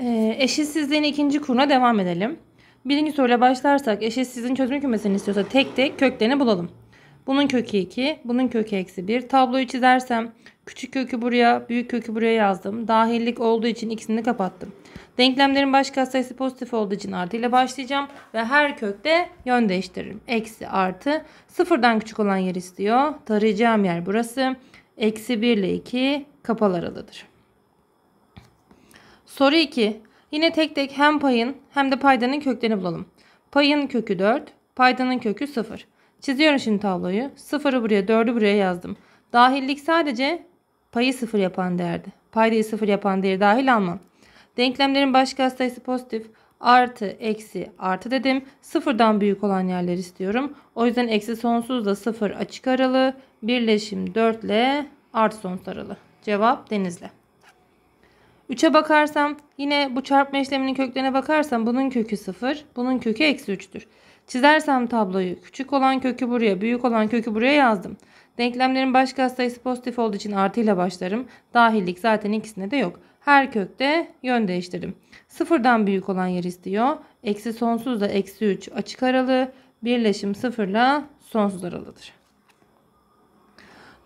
Ee, eşitsizliğin ikinci kuruna devam edelim. Birinci soruyla başlarsak eşitsizliğin çözüm kümesini istiyorsa tek tek köklerini bulalım. Bunun kökü 2, bunun kökü eksi 1. Tabloyu çizersem küçük kökü buraya, büyük kökü buraya yazdım. Dahillik olduğu için ikisini kapattım. Denklemlerin baş katsayısı pozitif olduğu için artı ile başlayacağım. Ve her kökte yön değiştiririm. Eksi artı. Sıfırdan küçük olan yer istiyor. Tarayacağım yer burası. Eksi 1 ile 2 kapalı aralıdır. Soru 2. Yine tek tek hem payın hem de paydanın köklerini bulalım. Payın kökü 4, paydanın kökü 0. Çiziyorum şimdi tabloyu. 0'ı buraya, 4'ü buraya yazdım. Dahillik sadece payı 0 yapan değerdi. Paydayı 0 yapan değeri dahil almam. Denklemlerin başka katsayısı pozitif. Artı, eksi, artı dedim. 0'dan büyük olan yerleri istiyorum. O yüzden eksi sonsuzla 0 açık aralı Birleşim 4 ile artı sonsuz aralı. Cevap denizle. 3'e bakarsam yine bu çarpma işleminin köklerine bakarsam bunun kökü 0, bunun kökü eksi 3'tür. Çizersem tabloyu küçük olan kökü buraya, büyük olan kökü buraya yazdım. Denklemlerin başka katsayısı pozitif olduğu için artıyla başlarım. Dahillik zaten ikisinde de yok. Her kökte yön değiştiririm. Sıfırdan büyük olan yer istiyor. Eksi sonsuz da eksi 3 açık aralı Birleşim sıfırla sonsuz aralıdır.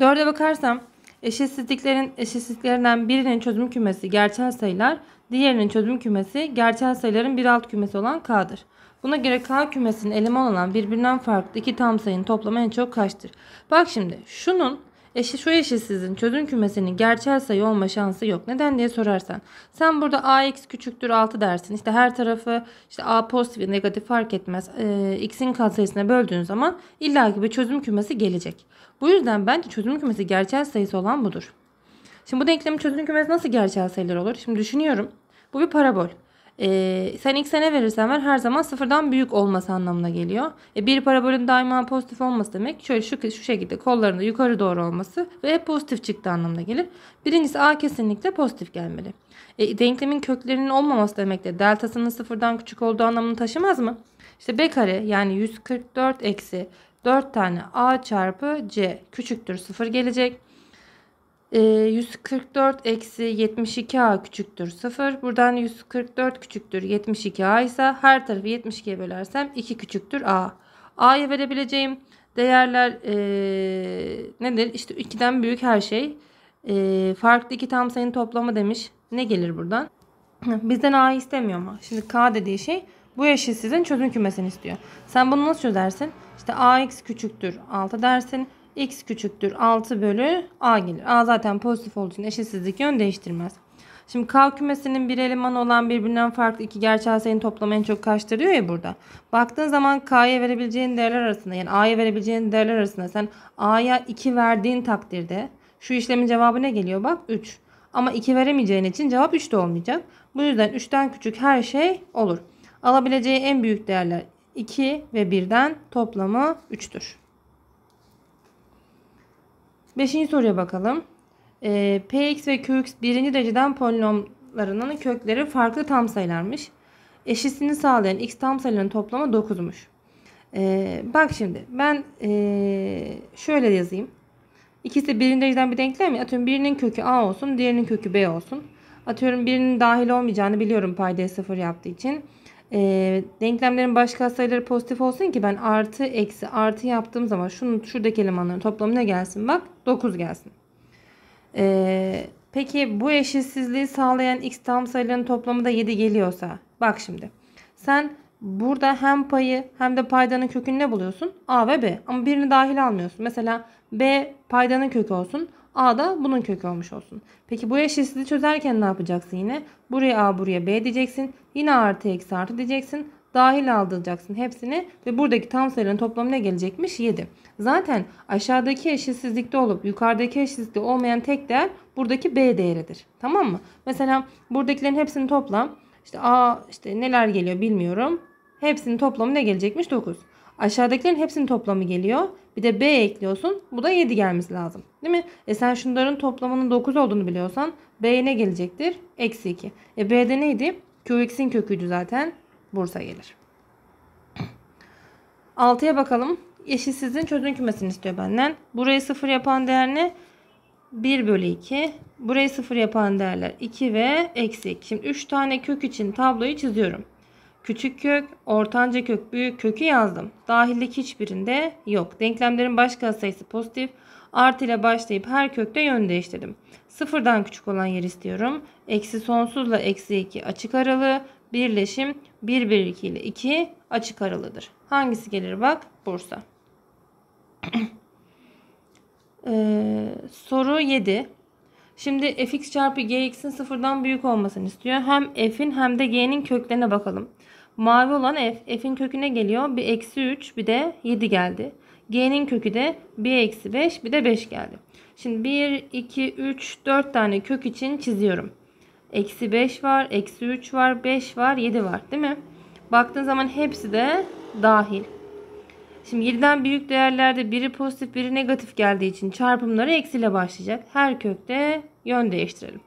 4'e bakarsam Eşitsizliklerin eşitsizliklerinden birinin çözüm kümesi gerçel sayılar, diğerinin çözüm kümesi gerçel sayıların bir alt kümesi olan K'dır. Buna göre K kümesinin eleman olan birbirinden farklı iki tam sayının toplamı en çok kaçtır? Bak şimdi şunun eşi şu eşitsizin çözüm kümesinin gerçel sayı olma şansı yok. Neden diye sorarsan. Sen burada ax küçüktür 6 dersin. İşte her tarafı işte a pozitif negatif fark etmez. Ee, x'in katsayısına böldüğün zaman illaki bir çözüm kümesi gelecek. Bu yüzden bence çözüm kümesi gerçel sayısı olan budur. Şimdi bu denklemin çözüm kümesi nasıl gerçel sayılar olur? Şimdi düşünüyorum. Bu bir parabol. Ee, sen x'e ne verirsen ver her zaman sıfırdan büyük olması anlamına geliyor. E, bir parabolün daima pozitif olması demek şöyle şu, şu şekilde kollarında yukarı doğru olması ve hep pozitif çıktı anlamına gelir. Birincisi a kesinlikle pozitif gelmeli. E, denklemin köklerinin olmaması demek de deltasının sıfırdan küçük olduğu anlamını taşımaz mı? İşte b kare yani 144 eksi 4 tane a çarpı c küçüktür 0 gelecek. E, ee, 144 eksi 72a küçüktür 0. Buradan 144 küçüktür 72a ise her tarafı 72'ye bölersem 2 küçüktür a. a'ya verebileceğim değerler e, nedir? İşte 2'den büyük her şey. E, farklı iki tam sayının toplamı demiş. Ne gelir buradan? Bizden a istemiyor mu? Şimdi k dediği şey bu eşitsizin çözüm kümesini istiyor. Sen bunu nasıl çözersin? İşte ax küçüktür 6 dersin. x küçüktür 6 bölü a gelir. a zaten pozitif olduğu için eşitsizlik yön değiştirmez. Şimdi K kümesinin bir eleman olan birbirinden farklı iki gerçel sayının toplamı en çok kaçtır diyor ya burada. Baktığın zaman K'ya verebileceğin değerler arasında yani A'ya verebileceğin değerler arasında sen A'ya 2 verdiğin takdirde şu işlemin cevabı ne geliyor bak 3. Ama 2 veremeyeceğin için cevap 3 de olmayacak. Bu yüzden 3'ten küçük her şey olur. Alabileceği en büyük değerler 2 ve 1'den toplamı 3'tür. 5. soruya bakalım. E, Px ve Qx birinci dereceden polinomlarının kökleri farklı tam sayılarmış. Eşitsini sağlayan x tam sayıların toplamı 9'muş. E, ee, bak şimdi ben e, şöyle yazayım. İkisi birinci dereceden bir denklem ya. Atıyorum birinin kökü a olsun diğerinin kökü b olsun. Atıyorum birinin dahil olmayacağını biliyorum Payda 0 yaptığı için. E, denklemlerin başka sayıları pozitif olsun ki ben artı eksi artı yaptığım zaman şunun şuradaki elemanların toplamı ne gelsin? Bak 9 gelsin. E, peki bu eşitsizliği sağlayan x tam sayılarının toplamı da 7 geliyorsa bak şimdi sen burada hem payı hem de paydanın kökünü ne buluyorsun? A ve B ama birini dahil almıyorsun. Mesela B paydanın kökü olsun. A da bunun kökü olmuş olsun. Peki bu eşitsizliği çözerken ne yapacaksın yine? Buraya A buraya B diyeceksin. Yine artı eksi artı diyeceksin. Dahil aldıracaksın hepsini ve buradaki tam sayıların toplamı ne gelecekmiş? 7. Zaten aşağıdaki eşitsizlikte olup yukarıdaki eşitsizlikte olmayan tek değer buradaki B değeridir. Tamam mı? Mesela buradakilerin hepsini toplam işte A işte neler geliyor bilmiyorum. Hepsinin toplamı ne gelecekmiş? 9. Aşağıdakilerin hepsinin toplamı geliyor. Bir de B ekliyorsun. Bu da 7 gelmesi lazım. Değil mi? E sen şunların toplamının 9 olduğunu biliyorsan B ne gelecektir? Eksi 2. E B'de neydi? Qx'in köküydü zaten. Bursa gelir. 6'ya bakalım. Eşitsizliğin çözüm kümesini istiyor benden. Burayı 0 yapan değer ne? 1 bölü 2. Burayı 0 yapan değerler 2 ve eksi 2. Şimdi 3 tane kök için tabloyu çiziyorum. Küçük kök, ortanca kök, büyük kökü yazdım. Dahildeki hiçbirinde yok. Denklemlerin baş katsayısı pozitif. Artı ile başlayıp her kökte yön değiştirdim. Sıfırdan küçük olan yer istiyorum. Eksi sonsuzla eksi 2 açık aralığı. Birleşim 1 bölü 2 ile 2 açık aralıdır. Hangisi gelir bak? Bursa. ee, soru 7. Şimdi fx çarpı gx'in sıfırdan büyük olmasını istiyor. Hem f'in hem de g'nin köklerine bakalım. Mavi olan f. F'in köküne geliyor. Bir eksi 3 bir de 7 geldi. G'nin kökü de 1 eksi 5 bir de 5 geldi. Şimdi 1, 2, 3, 4 tane kök için çiziyorum. Eksi 5 var, eksi 3 var, 5 var, 7 var değil mi? Baktığın zaman hepsi de dahil. Şimdi 7'den büyük değerlerde biri pozitif biri negatif geldiği için çarpımları eksiyle başlayacak. Her kökte yön değiştirelim.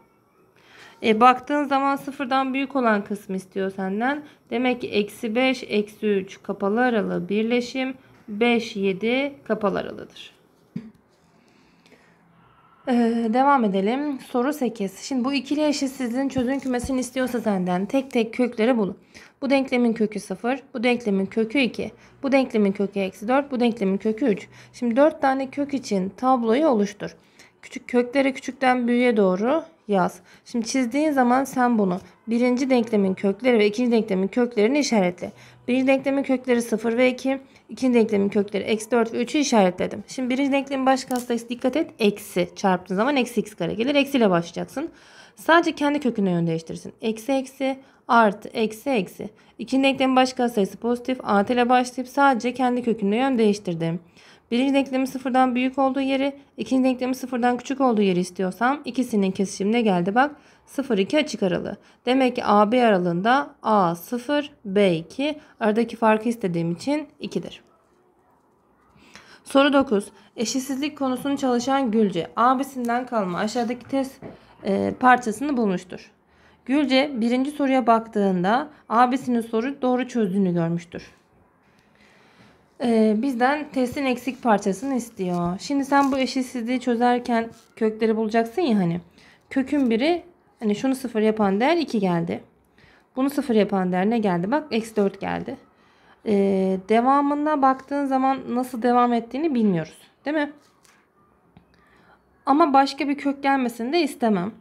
E, baktığın zaman sıfırdan büyük olan kısmı istiyor senden. Demek ki eksi 5, eksi 3 kapalı aralığı birleşim. 5, 7 kapalı aralıdır. Ee, devam edelim. Soru 8. Şimdi bu ikili eşitsizliğin çözüm kümesini istiyorsa senden tek tek kökleri bul. Bu denklemin kökü 0, bu denklemin kökü 2, bu denklemin kökü eksi 4, bu denklemin kökü 3. Şimdi 4 tane kök için tabloyu oluştur. Küçük köklere küçükten büyüğe doğru yaz. Şimdi çizdiğin zaman sen bunu birinci denklemin kökleri ve ikinci denklemin köklerini işaretle. Birinci denklemin kökleri 0 ve 2. İkinci denklemin kökleri eksi 4 ve 3'ü işaretledim. Şimdi birinci denklemin baş kastayısı dikkat et. Eksi çarptığın zaman eksi x kare gelir. Eksiyle başlayacaksın. Sadece kendi köküne yön değiştirsin. Eksi eksi artı eksi eksi. İkinci denklemin baş kastayısı pozitif. Artı ile başlayıp sadece kendi köküne yön değiştirdim. Birinci denklemi sıfırdan büyük olduğu yeri, ikinci denklemi sıfırdan küçük olduğu yeri istiyorsam ikisinin kesişimine geldi bak. 0 2 açık aralığı. Demek ki AB aralığında A 0, B 2. Aradaki farkı istediğim için 2'dir. Soru 9. Eşitsizlik konusunu çalışan Gülce abisinden kalma aşağıdaki test e, parçasını bulmuştur. Gülce birinci soruya baktığında abisinin soru doğru çözdüğünü görmüştür e, bizden testin eksik parçasını istiyor. Şimdi sen bu eşitsizliği çözerken kökleri bulacaksın ya hani. Kökün biri hani şunu sıfır yapan değer 2 geldi. Bunu sıfır yapan değer ne geldi? Bak eksi 4 geldi. E, devamına baktığın zaman nasıl devam ettiğini bilmiyoruz. Değil mi? Ama başka bir kök gelmesini de istemem.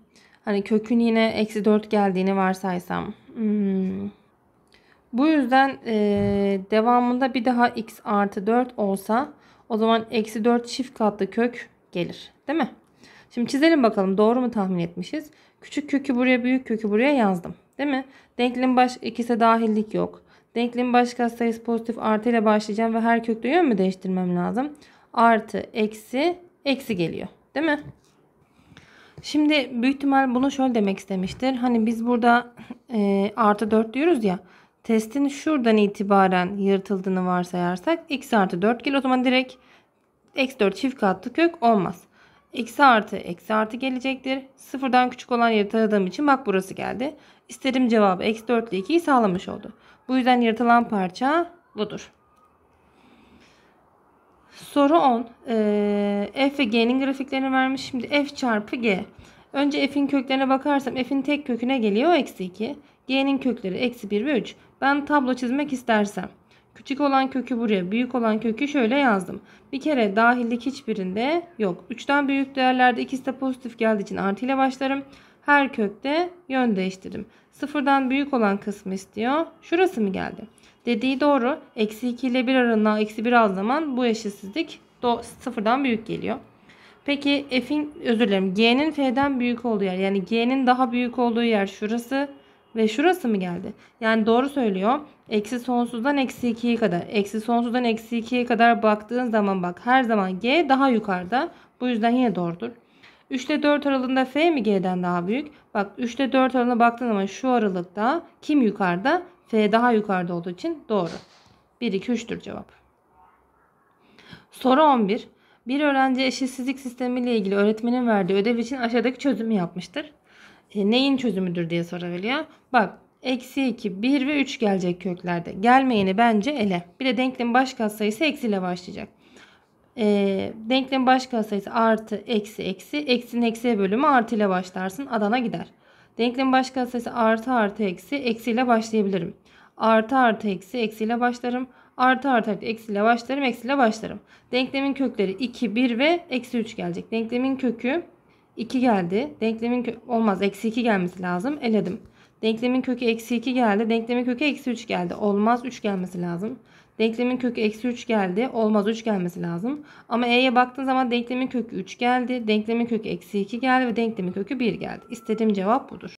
Hani kökün yine eksi 4 geldiğini varsaysam. Hmm, bu yüzden e, devamında bir daha x artı 4 olsa o zaman eksi 4 çift katlı kök gelir. Değil mi? Şimdi çizelim bakalım doğru mu tahmin etmişiz? Küçük kökü buraya büyük kökü buraya yazdım. Değil mi? Denklemin baş ikisi dahillik yok. Denklemin baş sayısı pozitif artı ile başlayacağım ve her kökte yön mü değiştirmem lazım? Artı, eksi, eksi geliyor. Değil mi? Şimdi büyük ihtimal bunu şöyle demek istemiştir. Hani biz burada e, artı 4 diyoruz ya testin şuradan itibaren yırtıldığını varsayarsak x artı 4 gelir. O zaman direkt x4 çift katlı kök olmaz. X artı x artı gelecektir. Sıfırdan küçük olan yeri taradığım için bak burası geldi. İsterim cevabı x 4 ile 2'yi sağlamış oldu. Bu yüzden yırtılan parça budur. Soru 10. Ee, f ve g'nin grafiklerini vermiş. Şimdi f çarpı g. Önce f'in köklerine bakarsam f'in tek köküne geliyor eksi 2. g'nin kökleri eksi 1 ve 3. Ben tablo çizmek istersem. Küçük olan kökü buraya, büyük olan kökü şöyle yazdım. Bir kere dahillik hiçbirinde yok. 3'ten büyük değerlerde ikisi de pozitif geldiği için artı ile başlarım. Her kökte yön değiştirdim. Sıfırdan büyük olan kısmı istiyor. Şurası mı geldi? Dediği doğru. Eksi 2 ile 1 aralığına eksi 1 az zaman bu eşitsizlik do sıfırdan büyük geliyor. Peki f'in özür dilerim g'nin f'den büyük olduğu yer yani g'nin daha büyük olduğu yer şurası. Ve şurası mı geldi? Yani doğru söylüyor. Eksi sonsuzdan eksi 2'ye kadar. Eksi sonsuzdan eksi 2'ye kadar baktığın zaman bak her zaman g daha yukarıda. Bu yüzden yine doğrudur. 3 ile 4 aralığında f mi g'den daha büyük? Bak 3 ile 4 aralığına baktığın zaman şu aralıkta kim yukarıda? f daha yukarıda olduğu için doğru. 1, 2, 3'tür cevap. Soru 11. Bir öğrenci eşitsizlik sistemi ile ilgili öğretmenin verdiği ödev için aşağıdaki çözümü yapmıştır e, neyin çözümüdür diye sorabiliyor. Bak eksi 2, 1 ve 3 gelecek köklerde. Gelmeyeni bence ele. Bir de denklemin baş katsayısı eksiyle başlayacak. E, denklemin baş katsayısı artı, eksi, eksi. Eksinin eksiye bölümü artı ile başlarsın. Adana gider. Denklemin baş katsayısı artı, artı, eksi. Eksiyle başlayabilirim. Artı, artı, eksi. Eksiyle başlarım. Artı, artı, artı, eksiyle başlarım. Eksiyle başlarım. Denklemin kökleri 2, 1 ve eksi 3 gelecek. Denklemin kökü 2 geldi. Denklemin olmaz. Eksi 2 gelmesi lazım. Eledim. Denklemin kökü eksi 2 geldi. Denklemin kökü eksi 3 geldi. Olmaz 3 gelmesi lazım. Denklemin kökü eksi 3 geldi. Olmaz 3 gelmesi lazım. Ama e'ye baktığın zaman denklemin kökü 3 geldi. Denklemin kökü eksi 2 geldi ve denklemin kökü 1 geldi. İstediğim cevap budur.